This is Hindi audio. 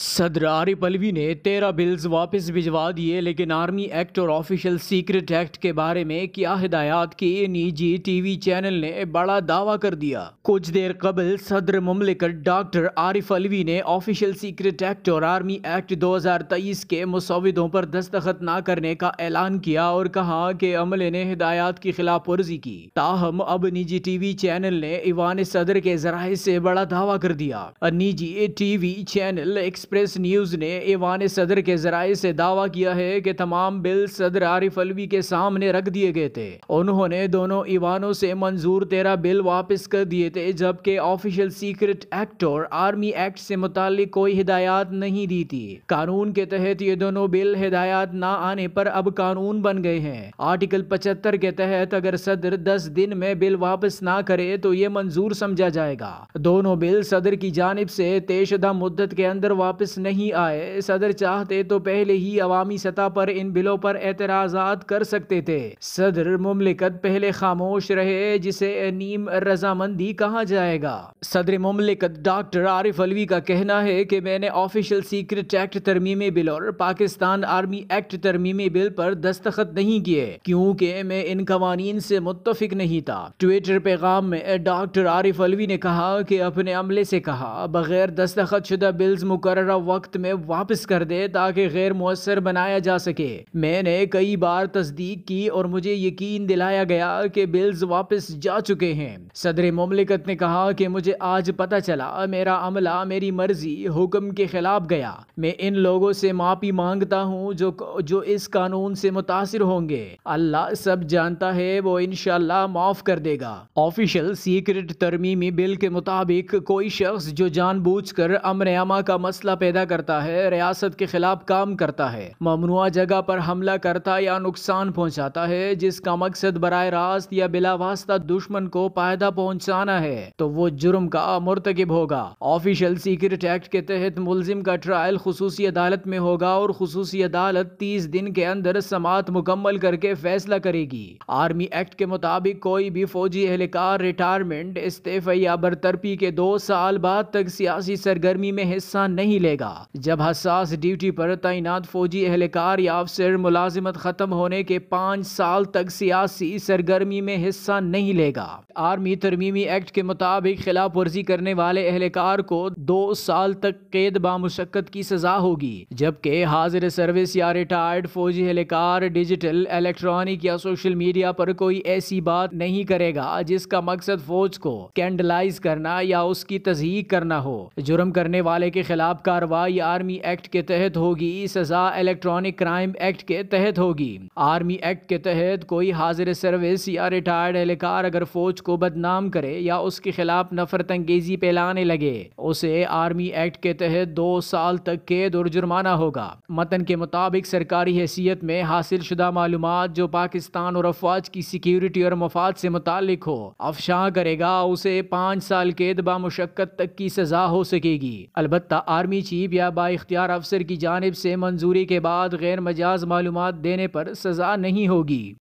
सदर आरिफ अलवी ने तेरह बिल्स वापस भिजवा दिए लेकिन आर्मी एक्ट और ऑफिशियल सीक्रेट एक्ट के बारे में क्या हिदायत की निजी टीवी चैनल ने बड़ा दावा कर दिया कुछ देर कबल सदर ममलिकत डॉक्टर आरिफ अलवी ने ऑफिशियल सीक्रेट एक्ट और आर्मी एक्ट 2023 के मुसविदों पर दस्तखत न करने का ऐलान किया और कहा कि अमले ने हिदायत की खिलाफ वर्जी की ताहम अब निजी टीवी चैनल ने इवान सदर के जराये से बड़ा दावा कर दिया निजी टीवी चैनल एक एक्सप्रेस न्यूज़ ने एवान सदर के जराये से दावा किया है कि तमाम बिल सदर आरिफ अलवी के सामने रख दिए गए थे उन्होंने दोनों ईवानों से मंजूर तेरह बिल वापस कर दिए थे जबकि ऑफिशियल सीक्रेट एक्ट और आर्मी एक्ट से मुतालिक कोई हिदायत नहीं दी थी कानून के तहत ये दोनों बिल हिदायत न आने पर अब कानून बन गए हैं आर्टिकल पचहत्तर के तहत अगर सदर दस दिन में बिल वापस ना करे तो ये मंजूर समझा जाएगा दोनों बिल सदर की जानब से तयशुदा मुद्दत के अंदर वापस वापस नहीं आए सदर चाहते तो पहले ही अवामी सतह पर इन बिलों पर एतराज कर सकते थे सदर मुमलिकत पहले खामोश रहे जिसे नीम रजामंदी कहा जाएगा सदर मुमलिकत डॉक्टर आरिफ अलवी का कहना है कि मैंने ऑफिशियल सीक्रेट एक्ट तरमीमी बिल और पाकिस्तान आर्मी एक्ट तरमीमी बिल पर दस्तखत नहीं किए क्योंकि मैं इन कवानीन से मुतफिक नहीं था ट्विटर पैगाम में डॉक्टर आरिफ अलवी ने कहा कि अपने अमले से कहा बगैर दस्तखत शुदा बिल्स मुकर मुकर्रा वक्त में वापस कर दे ताकि गैर मौसर बनाया जा सके मैंने कई बार तस्दीक की और मुझे यकीन दिलाया गया कि बिल्स वापस जा चुके हैं सदर ममलिकत ने कहा कि मुझे आज पता चला मेरा अमला मेरी मर्जी हुक्म के खिलाफ गया मैं इन लोगों से माफ़ी मांगता हूँ जो जो इस कानून से मुतासर होंगे अल्लाह सब जानता है वो इनशाला माफ़ कर देगा ऑफिशियल सीक्रेट तरमीमी बिल के मुताबिक कोई शख्स जो जानबूझकर अमर अमा का मसला हौसला पैदा करता है रियासत के खिलाफ काम करता है ममनुआ जगह पर हमला करता या नुकसान पहुंचाता है जिसका मकसद बर रास्त या बिलावास्ता दुश्मन को फायदा पहुंचाना है तो वो जुर्म का मुरतकब होगा ऑफिशियल सीक्रेट एक्ट के तहत मुलजिम का ट्रायल खसूसी अदालत में होगा और खसूसी अदालत तीस दिन के अंदर समात मुकम्मल करके फैसला करेगी आर्मी एक्ट के मुताबिक कोई भी फौजी एहलकार रिटायरमेंट इस्तीफे या बरतरपी के दो साल बाद तक सियासी सरगर्मी में हिस्सा नहीं मिलेगा जब हसास ड्यूटी पर तैनात फौजी एहलकार या अफसर मुलाजिमत खत्म होने के पाँच साल तक सियासी सरगर्मी में हिस्सा नहीं लेगा आर्मी तरमीमी एक्ट के मुताबिक खिलाफ वर्जी करने वाले एहलकार को दो साल तक कैद बामुशक्कत की सजा होगी जबकि हाजिर सर्विस या रिटायर्ड फौजी एहलकार डिजिटल इलेक्ट्रॉनिक या सोशल मीडिया पर कोई ऐसी बात नहीं करेगा जिसका मकसद फौज को कैंडलाइज करना या उसकी तस्दीक करना हो जुर्म करने वाले के खिलाफ कार्रवाई आर्मी एक्ट के तहत होगी सजा इलेक्ट्रॉनिक क्राइम एक्ट के तहत होगी आर्मी एक्ट के तहत कोई हाजिर सर्विस या रिटायर्ड एहलकार अगर फौज को बदनाम करे या उसके खिलाफ नफरत अंगेजी फैलाने लगे उसे आर्मी एक्ट के तहत दो साल तक कैद और जुर्माना होगा मतन के मुताबिक सरकारी हैसियत में हासिल शुदा मालूम जो पाकिस्तान और अफवाज की सिक्योरिटी और मफाद से मुतालिक हो अफशां करेगा उसे पाँच साल कैद बामशक्कत तक की सजा हो सकेगी अलबत् आर्मी आर्मी चीफ या बाख्तियार अफसर की जानब से मंजूरी के बाद गैर मजाज मालूम देने पर सजा नहीं होगी